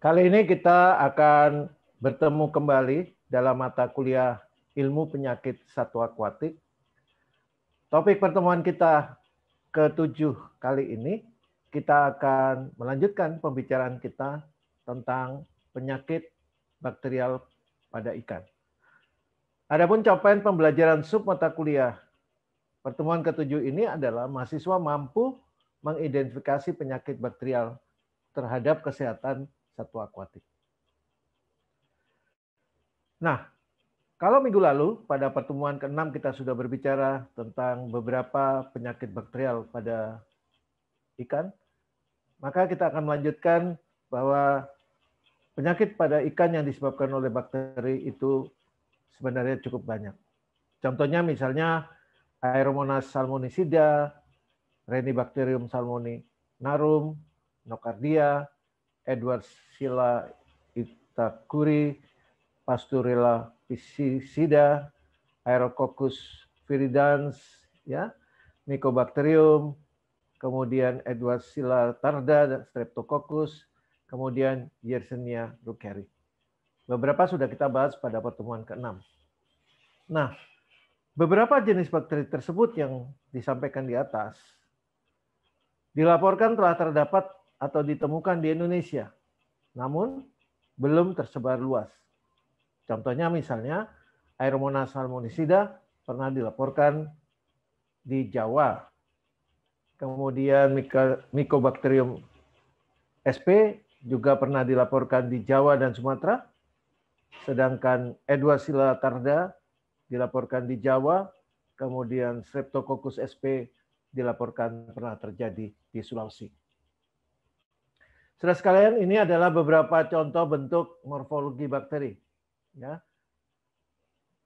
Kali ini kita akan bertemu kembali dalam mata kuliah ilmu penyakit satwa akuatik. Topik pertemuan kita ketujuh kali ini, kita akan melanjutkan pembicaraan kita tentang penyakit bakterial pada ikan. Adapun capaian pembelajaran sub mata kuliah pertemuan ketujuh ini adalah mahasiswa mampu mengidentifikasi penyakit bakterial terhadap kesehatan satu akuatik. Nah, kalau minggu lalu pada pertemuan ke-6 kita sudah berbicara tentang beberapa penyakit bakterial pada ikan, maka kita akan melanjutkan bahwa penyakit pada ikan yang disebabkan oleh bakteri itu sebenarnya cukup banyak. Contohnya misalnya Aeromonas salmonisida, Renibacterium salmoni narum, Nocardia, Edward Sila Itakuri, pasturilla piscida, Aerococcus viridans, ya, Mycobacterium, kemudian Edward Sila tarda, Streptococcus, kemudian Yersinia bruckeri. Beberapa sudah kita bahas pada pertemuan ke-6. Nah, beberapa jenis bakteri tersebut yang disampaikan di atas dilaporkan telah terdapat atau ditemukan di Indonesia, namun belum tersebar luas. Contohnya misalnya Aeromonas salmonicida pernah dilaporkan di Jawa. Kemudian Mycobacterium sp juga pernah dilaporkan di Jawa dan Sumatera. Sedangkan Edwasila tarda dilaporkan di Jawa, kemudian Streptococcus sp dilaporkan pernah terjadi di Sulawesi. Saudara sekalian, ini adalah beberapa contoh bentuk morfologi bakteri. Ya.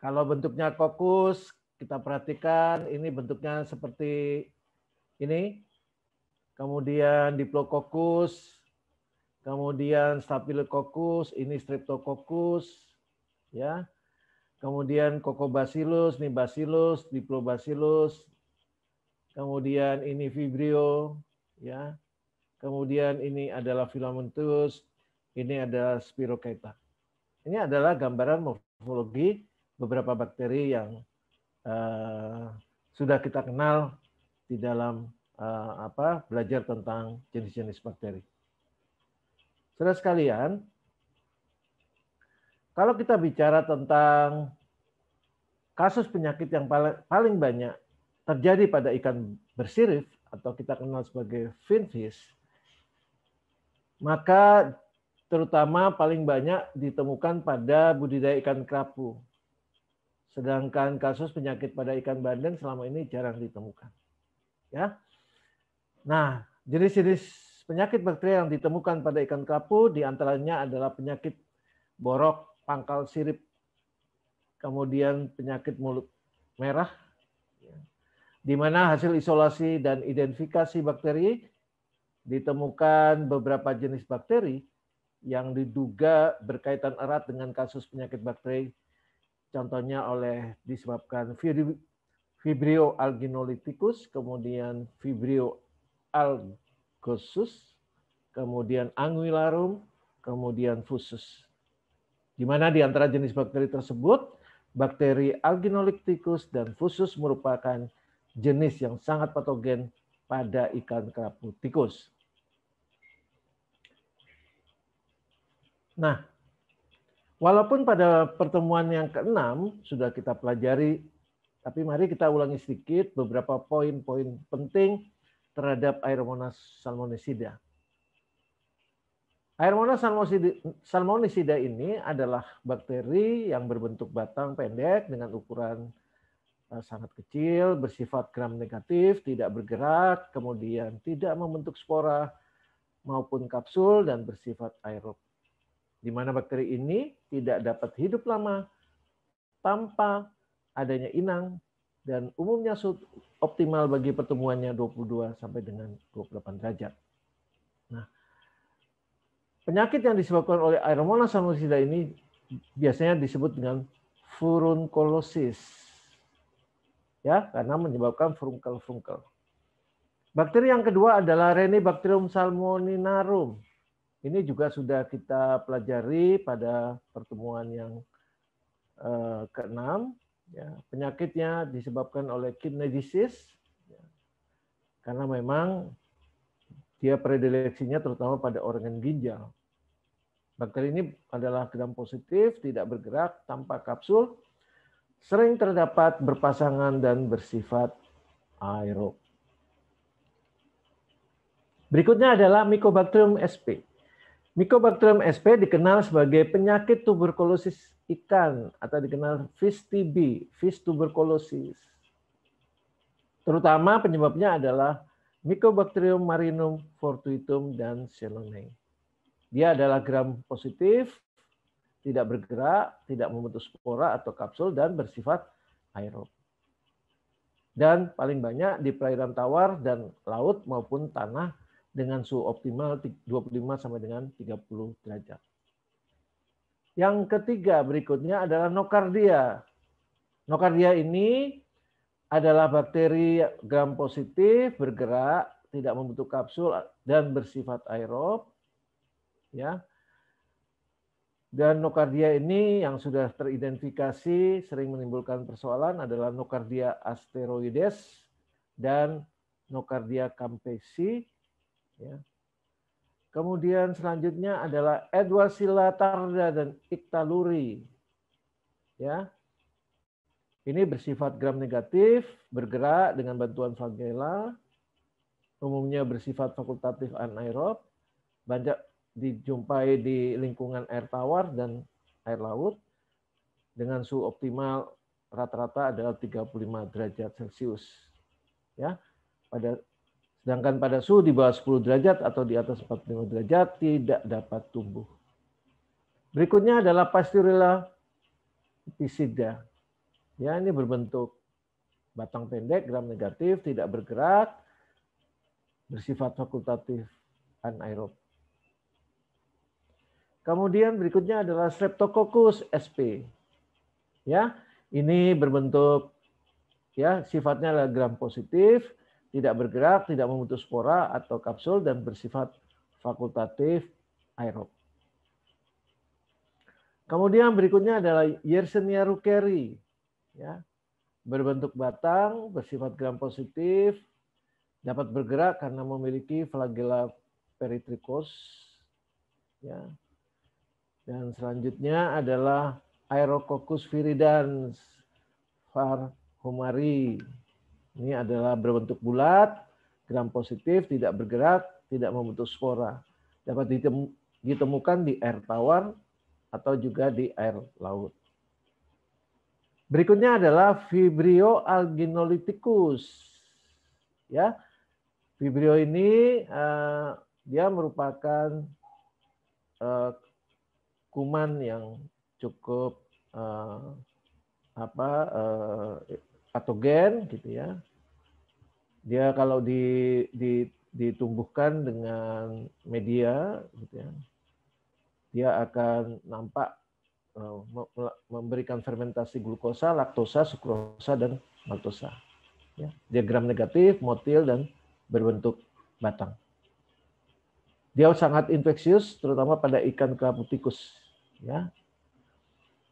Kalau bentuknya kokus, kita perhatikan ini bentuknya seperti ini. Kemudian diplokokus, kemudian staphylococcus, ini streptococcus, ya. Kemudian kokobasilus, ini basilus, diplobasilus. kemudian ini vibrio, ya kemudian ini adalah filamentus, ini adalah spiroketa. Ini adalah gambaran morfologi beberapa bakteri yang uh, sudah kita kenal di dalam uh, apa belajar tentang jenis-jenis bakteri. Saudara sekalian, kalau kita bicara tentang kasus penyakit yang paling banyak terjadi pada ikan bersirif atau kita kenal sebagai finfish, maka terutama paling banyak ditemukan pada budidaya ikan kerapu. Sedangkan kasus penyakit pada ikan bandeng selama ini jarang ditemukan. Ya. Nah, jenis-jenis penyakit bakteri yang ditemukan pada ikan kerapu di antaranya adalah penyakit borok, pangkal sirip, kemudian penyakit mulut merah, ya, di mana hasil isolasi dan identifikasi bakteri ditemukan beberapa jenis bakteri yang diduga berkaitan erat dengan kasus penyakit bakteri, contohnya oleh disebabkan Vibrio alginolyticus, kemudian Vibrio algosus, kemudian anguilarum, kemudian fusus. Di mana di antara jenis bakteri tersebut, bakteri alginolyticus dan fusus merupakan jenis yang sangat patogen pada ikan kerapu tikus. Nah, walaupun pada pertemuan yang keenam sudah kita pelajari, tapi mari kita ulangi sedikit beberapa poin-poin penting terhadap Aeromonas salmonicida. Aeromonas salmonicida ini adalah bakteri yang berbentuk batang pendek dengan ukuran eh, sangat kecil, bersifat gram negatif, tidak bergerak, kemudian tidak membentuk spora maupun kapsul dan bersifat aerob di mana bakteri ini tidak dapat hidup lama tanpa adanya inang dan umumnya optimal bagi pertumbuhannya 22 sampai dengan 28 derajat. Nah, penyakit yang disebabkan oleh Aeromonas salmonella ini biasanya disebut dengan furunkulosis, Ya, karena menyebabkan furunkel-furunkel. Bakteri yang kedua adalah Renibacterium salmoninarum. Ini juga sudah kita pelajari pada pertemuan yang eh, keenam. Ya, penyakitnya disebabkan oleh disease ya, karena memang dia predileksinya terutama pada organ ginjal. Bakteri ini adalah gram positif, tidak bergerak, tanpa kapsul, sering terdapat berpasangan dan bersifat aerob. Berikutnya adalah Mycobacterium sp. Mycobacterium sp dikenal sebagai penyakit tuberkulosis ikan atau dikenal fish TB, fish tuberculosis. Terutama penyebabnya adalah Mycobacterium marinum fortuitum dan Chelonae. Dia adalah gram positif, tidak bergerak, tidak membentuk spora atau kapsul dan bersifat aerob. Dan paling banyak di perairan tawar dan laut maupun tanah dengan suhu optimal 25 sampai dengan 30 derajat. Yang ketiga berikutnya adalah nokardia. Nokardia ini adalah bakteri gram positif bergerak, tidak membentuk kapsul dan bersifat aerob. Ya. Dan nokardia ini yang sudah teridentifikasi sering menimbulkan persoalan adalah nokardia asteroides dan nokardia campesi Ya. Kemudian selanjutnya adalah Edward Silatarda dan Iktaluri. Ya. Ini bersifat gram negatif, bergerak dengan bantuan flagela, umumnya bersifat fakultatif anaerob, banyak dijumpai di lingkungan air tawar dan air laut dengan suhu optimal rata-rata adalah 35 derajat Celcius. Ya. Pada Sedangkan pada suhu di bawah 10 derajat atau di atas 45 derajat tidak dapat tumbuh. Berikutnya adalah Pasteurella pisida. Ya, ini berbentuk batang pendek, gram negatif, tidak bergerak, bersifat fakultatif anaerob. Kemudian berikutnya adalah Streptococcus sp. Ya, ini berbentuk ya sifatnya adalah gram positif, tidak bergerak, tidak memutus spora atau kapsul dan bersifat fakultatif aerob. Kemudian berikutnya adalah Yersinia rukeri. Ya. Berbentuk batang, bersifat gram positif, dapat bergerak karena memiliki flagela peritrikos, Ya. Dan selanjutnya adalah Aerococcus viridans var humari ini adalah berbentuk bulat, gram positif, tidak bergerak, tidak membentuk spora. Dapat ditemukan di air tawar atau juga di air laut. Berikutnya adalah Vibrio alginolyticus. Ya, Vibrio ini uh, dia merupakan uh, kuman yang cukup uh, apa uh, patogen gitu ya. Dia kalau di, di, ditumbuhkan dengan media gitu ya. Dia akan nampak eh, memberikan fermentasi glukosa, laktosa, sukrosa dan maltosa. Ya. Diagram negatif, motil dan berbentuk batang. Dia sangat infeksius terutama pada ikan kerapu tikus ya.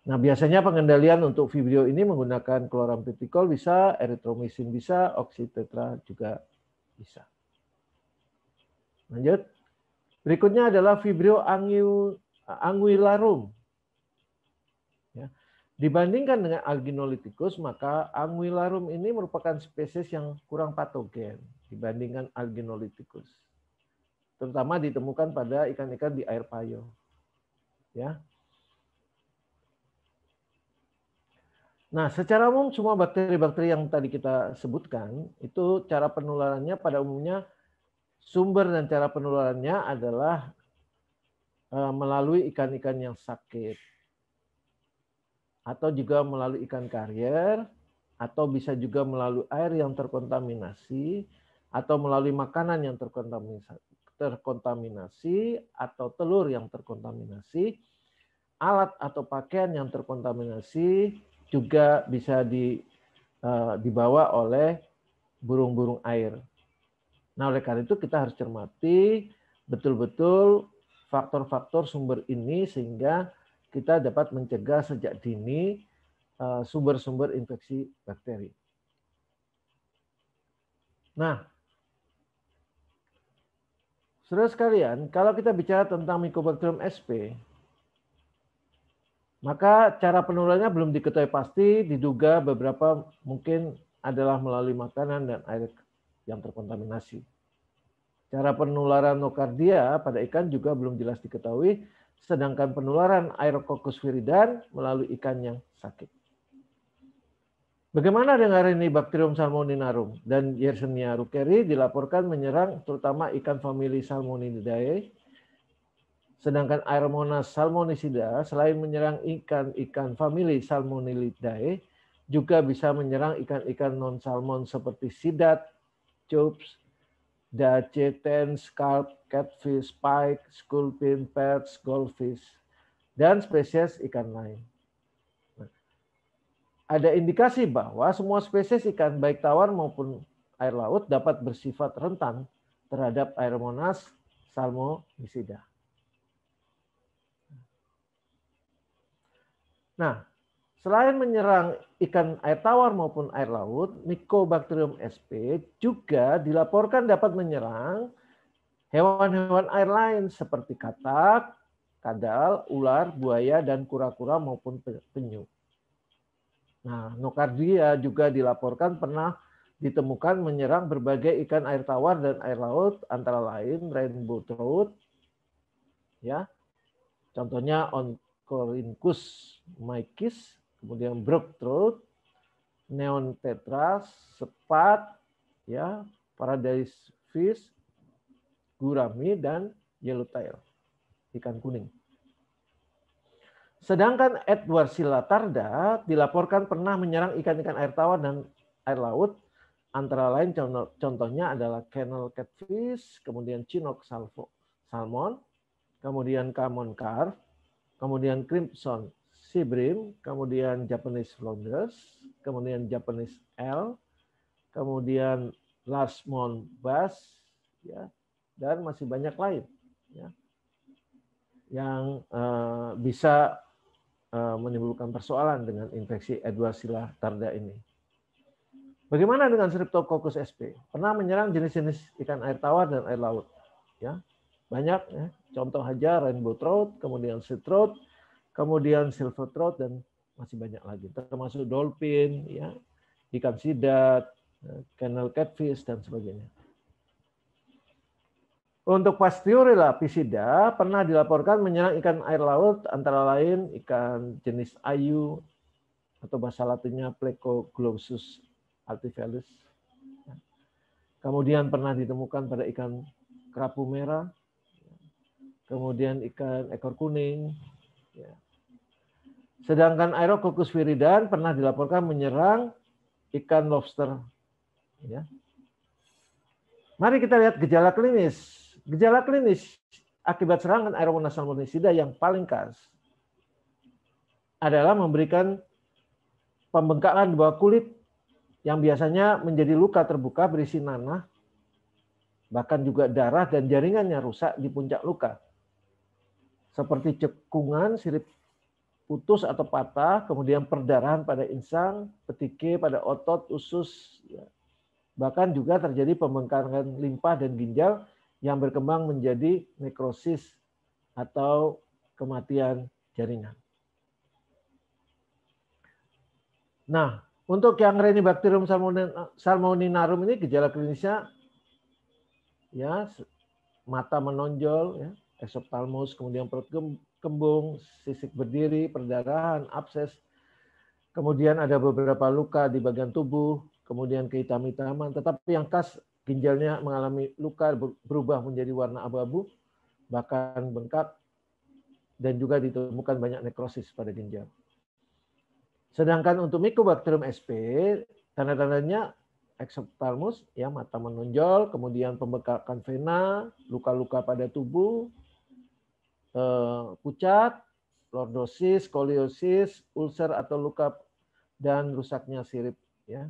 Nah, biasanya pengendalian untuk vibrio ini menggunakan kloramphenicol bisa, eritromisin bisa, oksitetra juga bisa. Lanjut. Berikutnya adalah vibrio anguillarum. Ya. Dibandingkan dengan alginolitikus, maka anguillarum ini merupakan spesies yang kurang patogen dibandingkan alginolitikus. Terutama ditemukan pada ikan-ikan di air payau. Ya, Nah, secara umum semua bakteri-bakteri yang tadi kita sebutkan itu cara penularannya pada umumnya sumber dan cara penularannya adalah eh, melalui ikan-ikan yang sakit atau juga melalui ikan karier atau bisa juga melalui air yang terkontaminasi atau melalui makanan yang terkontaminasi atau telur yang terkontaminasi alat atau pakaian yang terkontaminasi juga bisa di, uh, dibawa oleh burung-burung air. Nah, oleh karena itu kita harus cermati betul-betul faktor-faktor sumber ini sehingga kita dapat mencegah sejak dini eh, sumber-sumber infeksi bakteri. Nah, Saudara sekalian, kalau kita bicara tentang Mycobacterium sp, maka cara penularannya belum diketahui pasti, diduga beberapa mungkin adalah melalui makanan dan air yang terkontaminasi. Cara penularan nokardia pada ikan juga belum jelas diketahui, sedangkan penularan Aerococcus viridan melalui ikan yang sakit. Bagaimana dengan ini bakterium salmoninarum dan Yersinia rukeri dilaporkan menyerang terutama ikan famili salmonidae. Sedangkan Aeromonas salmonisida selain menyerang ikan-ikan famili Salmonellidae, juga bisa menyerang ikan-ikan non-salmon seperti sidat, chubs, ten, carp, catfish, pike, sculpin, perch, goldfish, dan spesies ikan lain. Nah, ada indikasi bahwa semua spesies ikan baik tawar maupun air laut dapat bersifat rentan terhadap Aeromonas salmonicida. Nah, selain menyerang ikan air tawar maupun air laut, Mycobacterium sp juga dilaporkan dapat menyerang hewan-hewan air lain seperti katak, kadal, ular, buaya, dan kura-kura maupun penyu. Nah, nokardia juga dilaporkan pernah ditemukan menyerang berbagai ikan air tawar dan air laut antara lain rainbow trout ya. Contohnya Corinthus maikis, kemudian Trout, neon tetras, sepat, ya, paradise fish, gurami dan yellowtail, ikan kuning. Sedangkan Edward Silatarda dilaporkan pernah menyerang ikan-ikan air tawar dan air laut antara lain contohnya adalah kennel catfish, kemudian chinook salmon, kemudian common carp, kemudian Crimson Sibrim, kemudian Japanese Flounders, kemudian Japanese L, kemudian Larsemont Bass, ya, dan masih banyak lain ya, yang uh, bisa uh, menimbulkan persoalan dengan infeksi Edwardsilla tarda ini. Bagaimana dengan Streptococcus sp? Pernah menyerang jenis-jenis ikan air tawar dan air laut. Ya banyak ya. Contoh aja rainbow trout, kemudian sea trout, kemudian silver trout dan masih banyak lagi termasuk dolphin ya, ikan sidat, canal ya, catfish dan sebagainya. Untuk Pasteurella piscida pernah dilaporkan menyerang ikan air laut antara lain ikan jenis ayu atau bahasa latinnya Plecoglossus artifelis Kemudian pernah ditemukan pada ikan kerapu merah, kemudian ikan ekor kuning. Ya. Sedangkan Aerococcus viridans pernah dilaporkan menyerang ikan lobster. Ya. Mari kita lihat gejala klinis. Gejala klinis akibat serangan Aeromonas salmonisida yang paling khas adalah memberikan pembengkakan di bawah kulit yang biasanya menjadi luka terbuka berisi nanah, bahkan juga darah dan jaringannya rusak di puncak luka seperti cekungan, sirip putus atau patah, kemudian perdarahan pada insang, petike pada otot, usus, ya. bahkan juga terjadi pembengkakan limpa dan ginjal yang berkembang menjadi nekrosis atau kematian jaringan. Nah, untuk yang Renibacterium salmoninarum ini gejala klinisnya ya mata menonjol ya, esoptalmus, kemudian perut kembung, sisik berdiri, perdarahan, abses, kemudian ada beberapa luka di bagian tubuh, kemudian kehitam-hitaman, tetapi yang khas ginjalnya mengalami luka berubah menjadi warna abu-abu, bahkan bengkak, dan juga ditemukan banyak nekrosis pada ginjal. Sedangkan untuk Mycobacterium sp, tanda-tandanya eksoptalmus, ya mata menonjol, kemudian pembekakan vena, luka-luka pada tubuh, Eh, pucat, lordosis, koliosis, ulcer atau luka dan rusaknya sirip ya.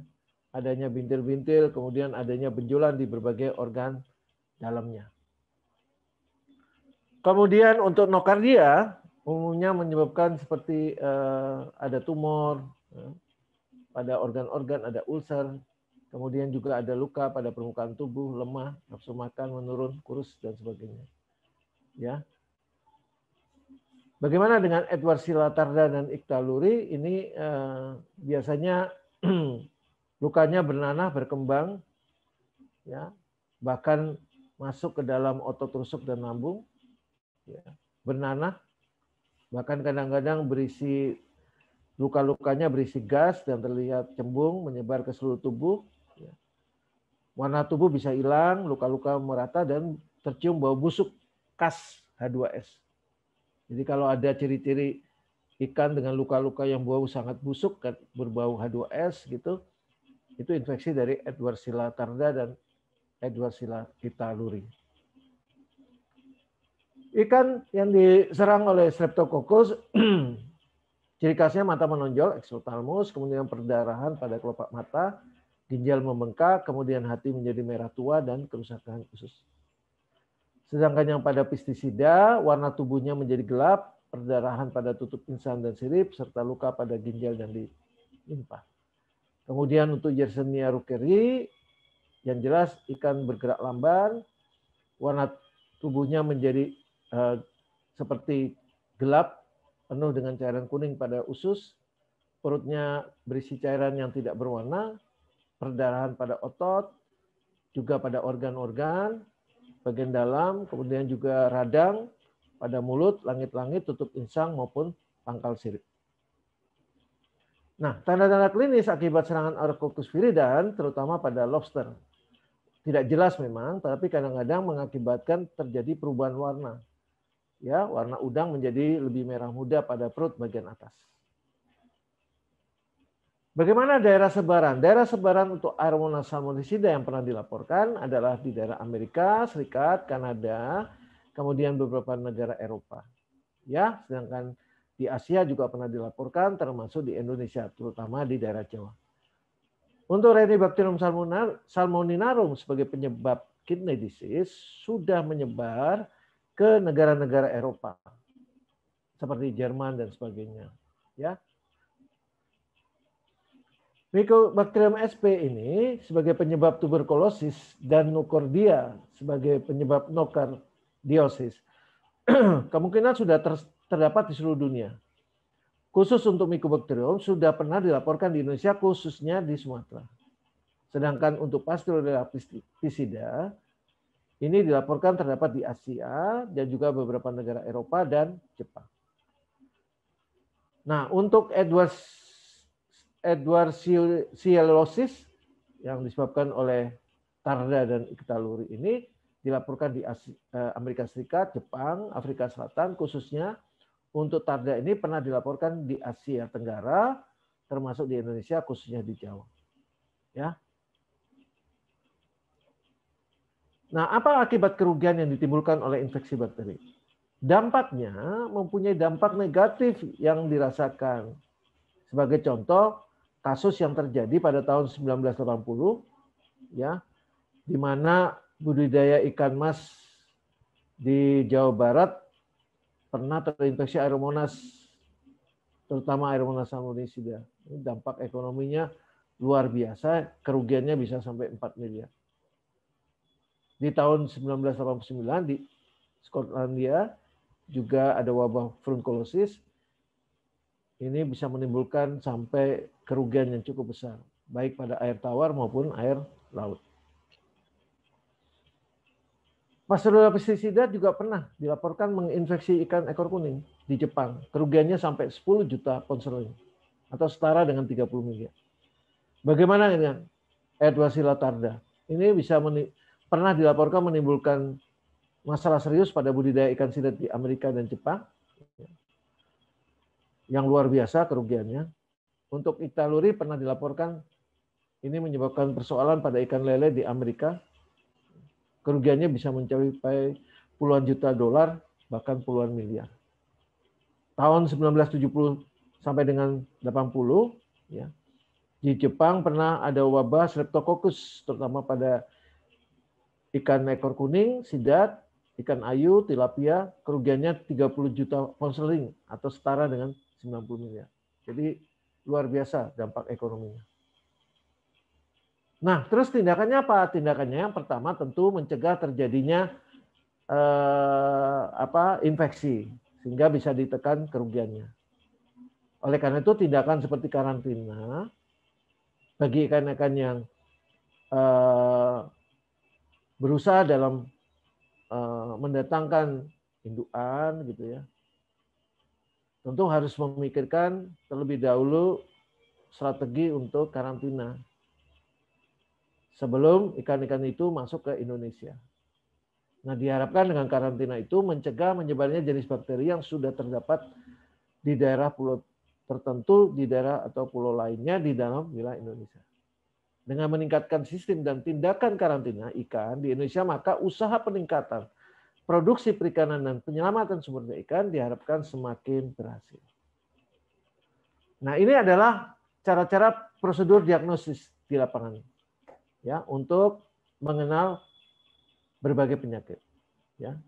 Adanya bintil-bintil, kemudian adanya benjolan di berbagai organ dalamnya. Kemudian untuk nokardia umumnya menyebabkan seperti uh, ada tumor ya. pada organ-organ, ada ulcer, kemudian juga ada luka pada permukaan tubuh, lemah, nafsu makan menurun, kurus dan sebagainya. Ya, Bagaimana dengan Edward Silatarda dan Iktaluri? Ini eh, biasanya lukanya bernanah, berkembang, ya, bahkan masuk ke dalam otot rusuk dan lambung, ya, bernanah, bahkan kadang-kadang berisi luka-lukanya berisi gas dan terlihat cembung menyebar ke seluruh tubuh. Ya. Warna tubuh bisa hilang, luka-luka merata dan tercium bau busuk khas H2S. Jadi kalau ada ciri-ciri ikan dengan luka-luka yang bau sangat busuk, kan, berbau H2S gitu, itu infeksi dari Edwardsilla tarda dan Edwardsilla italuri. Ikan yang diserang oleh Streptococcus, ciri khasnya mata menonjol, eksotalmus, kemudian perdarahan pada kelopak mata, ginjal membengkak, kemudian hati menjadi merah tua, dan kerusakan usus. Sedangkan yang pada pestisida, warna tubuhnya menjadi gelap, perdarahan pada tutup insang dan sirip, serta luka pada ginjal dan limpa. Kemudian untuk Yersinia rukeri, yang jelas ikan bergerak lamban, warna tubuhnya menjadi eh, seperti gelap, penuh dengan cairan kuning pada usus, perutnya berisi cairan yang tidak berwarna, perdarahan pada otot, juga pada organ-organ, bagian dalam, kemudian juga radang pada mulut, langit-langit, tutup insang maupun pangkal sirip. Nah, tanda-tanda klinis akibat serangan Orococcus viridan terutama pada lobster. Tidak jelas memang, tapi kadang-kadang mengakibatkan terjadi perubahan warna. Ya, warna udang menjadi lebih merah muda pada perut bagian atas. Bagaimana daerah sebaran? Daerah sebaran untuk Arowana salmonisida yang pernah dilaporkan adalah di daerah Amerika Serikat, Kanada, kemudian beberapa negara Eropa. Ya, sedangkan di Asia juga pernah dilaporkan termasuk di Indonesia terutama di daerah Jawa. Untuk Renibacterium salmoninarum sebagai penyebab kidney disease sudah menyebar ke negara-negara Eropa seperti Jerman dan sebagainya. Ya, Mycobacterium sp ini sebagai penyebab tuberkulosis dan nukordia sebagai penyebab nokardiosis kemungkinan sudah ter, terdapat di seluruh dunia. Khusus untuk Mycobacterium sudah pernah dilaporkan di Indonesia khususnya di Sumatera. Sedangkan untuk Pasteurella piscida ini dilaporkan terdapat di Asia dan juga beberapa negara Eropa dan Jepang. Nah, untuk Edwards Edward Sielosis yang disebabkan oleh Tarda dan Iktaluri ini dilaporkan di eh, Amerika Serikat, Jepang, Afrika Selatan khususnya untuk Tarda ini pernah dilaporkan di Asia Tenggara termasuk di Indonesia khususnya di Jawa. Ya. Nah, apa akibat kerugian yang ditimbulkan oleh infeksi bakteri? Dampaknya mempunyai dampak negatif yang dirasakan. Sebagai contoh, kasus yang terjadi pada tahun 1980 ya di mana budidaya ikan mas di Jawa Barat pernah terinfeksi aeromonas terutama aeromonas salmonella. Ini dampak ekonominya luar biasa, kerugiannya bisa sampai 4 miliar. Di tahun 1989 di Skotlandia juga ada wabah frunculosis Ini bisa menimbulkan sampai kerugian yang cukup besar, baik pada air tawar maupun air laut. Pasteurella pestisida juga pernah dilaporkan menginfeksi ikan ekor kuning di Jepang. Kerugiannya sampai 10 juta pound atau setara dengan 30 miliar. Bagaimana dengan Edward Silatarda? Ini bisa pernah dilaporkan menimbulkan masalah serius pada budidaya ikan sidat di Amerika dan Jepang. Yang luar biasa kerugiannya untuk Italuri pernah dilaporkan ini menyebabkan persoalan pada ikan lele di Amerika. Kerugiannya bisa mencapai puluhan juta dolar, bahkan puluhan miliar. Tahun 1970 sampai dengan 80, ya, di Jepang pernah ada wabah Streptococcus, terutama pada ikan ekor kuning, sidat, ikan ayu, tilapia, kerugiannya 30 juta pound sterling atau setara dengan 90 miliar. Jadi luar biasa dampak ekonominya. Nah, terus tindakannya apa? Tindakannya yang pertama tentu mencegah terjadinya eh, apa infeksi sehingga bisa ditekan kerugiannya. Oleh karena itu tindakan seperti karantina bagi ikan-ikan yang eh, berusaha dalam eh, mendatangkan induan gitu ya tentu harus memikirkan terlebih dahulu strategi untuk karantina sebelum ikan-ikan itu masuk ke Indonesia. Nah, diharapkan dengan karantina itu mencegah menyebarnya jenis bakteri yang sudah terdapat di daerah pulau tertentu, di daerah atau pulau lainnya di dalam wilayah Indonesia. Dengan meningkatkan sistem dan tindakan karantina ikan di Indonesia, maka usaha peningkatan produksi perikanan dan penyelamatan sumber daya ikan diharapkan semakin berhasil. Nah, ini adalah cara-cara prosedur diagnosis di lapangan ya untuk mengenal berbagai penyakit ya.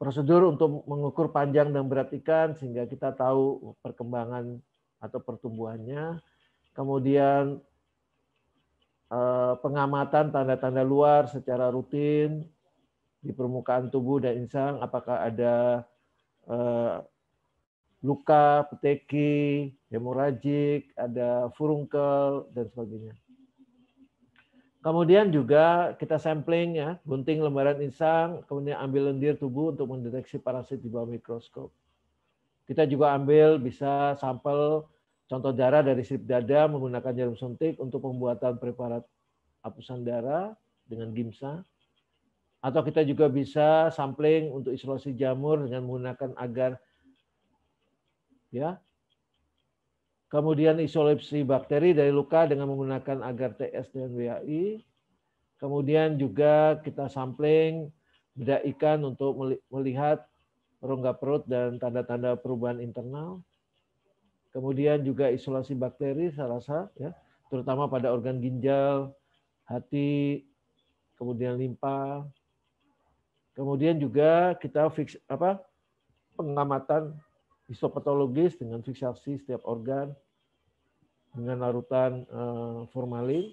Prosedur untuk mengukur panjang dan berat ikan sehingga kita tahu perkembangan atau pertumbuhannya. Kemudian eh, pengamatan tanda-tanda luar secara rutin di permukaan tubuh dan insang, apakah ada uh, luka, peteki, hemorajik ada furunkel, dan sebagainya. Kemudian juga kita sampling ya, gunting lembaran insang, kemudian ambil lendir tubuh untuk mendeteksi parasit di bawah mikroskop. Kita juga ambil bisa sampel contoh darah dari sirip dada menggunakan jarum suntik untuk pembuatan preparat hapusan darah dengan gimsa. Atau kita juga bisa sampling untuk isolasi jamur dengan menggunakan agar ya. Kemudian isolasi bakteri dari luka dengan menggunakan agar TS dan WAI. Kemudian juga kita sampling bedak ikan untuk melihat rongga perut dan tanda-tanda perubahan internal. Kemudian juga isolasi bakteri saya rasa ya, terutama pada organ ginjal, hati, kemudian limpa, Kemudian juga kita fix apa pengamatan histopatologis dengan fiksasi setiap organ dengan larutan eh, formalin.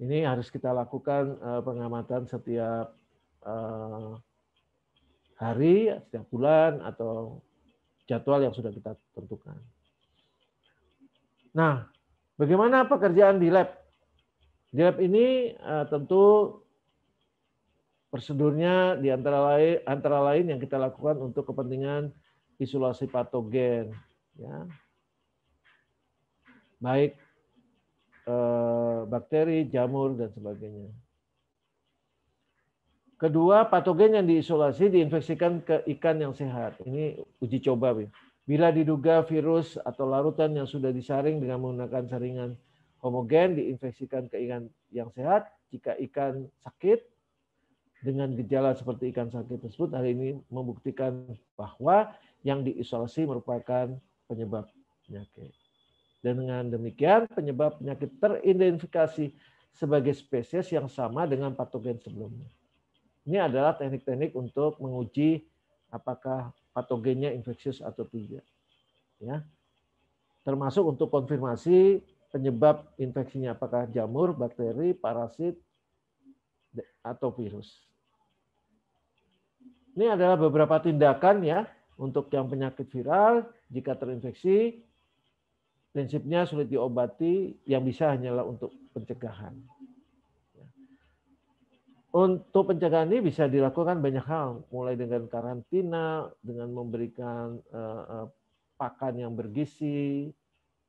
Ini harus kita lakukan eh, pengamatan setiap eh, hari, setiap bulan, atau jadwal yang sudah kita tentukan. Nah, bagaimana pekerjaan di lab? Di ini uh, tentu prosedurnya di antara lain antara lain yang kita lakukan untuk kepentingan isolasi patogen ya. Baik uh, bakteri, jamur dan sebagainya. Kedua, patogen yang diisolasi diinfeksikan ke ikan yang sehat. Ini uji coba. Bila diduga virus atau larutan yang sudah disaring dengan menggunakan saringan homogen diinfeksikan ke ikan yang sehat. Jika ikan sakit dengan gejala seperti ikan sakit tersebut, hari ini membuktikan bahwa yang diisolasi merupakan penyebab penyakit. Dan dengan demikian penyebab penyakit teridentifikasi sebagai spesies yang sama dengan patogen sebelumnya. Ini adalah teknik-teknik untuk menguji apakah patogennya infeksius atau tidak. Ya. Termasuk untuk konfirmasi penyebab infeksinya apakah jamur, bakteri, parasit, atau virus. Ini adalah beberapa tindakan ya untuk yang penyakit viral jika terinfeksi prinsipnya sulit diobati yang bisa hanyalah untuk pencegahan. Untuk pencegahan ini bisa dilakukan banyak hal, mulai dengan karantina, dengan memberikan eh, eh, pakan yang bergizi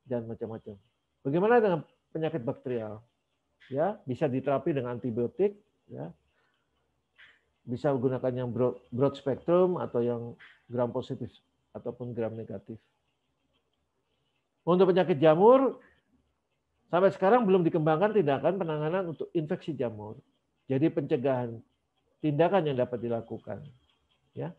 dan macam-macam. Bagaimana dengan penyakit bakterial? Ya, bisa diterapi dengan antibiotik, ya. Bisa menggunakan yang broad, broad spectrum atau yang gram positif ataupun gram negatif. Untuk penyakit jamur, sampai sekarang belum dikembangkan tindakan penanganan untuk infeksi jamur. Jadi pencegahan tindakan yang dapat dilakukan. Ya.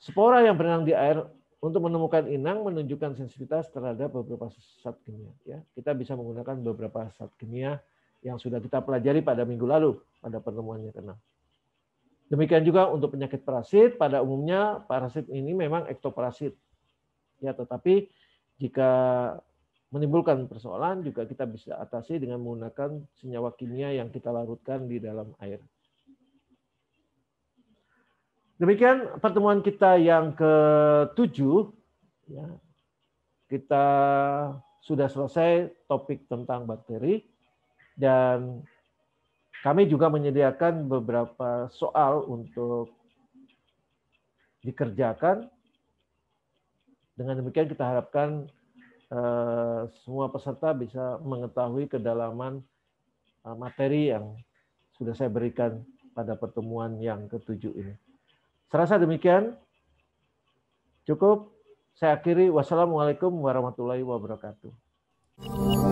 Spora yang berenang di air untuk menemukan inang menunjukkan sensitivitas terhadap beberapa zat kimia. Ya, kita bisa menggunakan beberapa zat kimia yang sudah kita pelajari pada minggu lalu pada pertemuannya yang Demikian juga untuk penyakit parasit, pada umumnya parasit ini memang ektoparasit. Ya, tetapi jika menimbulkan persoalan juga kita bisa atasi dengan menggunakan senyawa kimia yang kita larutkan di dalam air. Demikian pertemuan kita yang ke-7. Ya. kita sudah selesai topik tentang bakteri. Dan kami juga menyediakan beberapa soal untuk dikerjakan. Dengan demikian kita harapkan eh, semua peserta bisa mengetahui kedalaman eh, materi yang sudah saya berikan pada pertemuan yang ketujuh ini. Serasa demikian, cukup. Saya akhiri. Wassalamualaikum warahmatullahi wabarakatuh.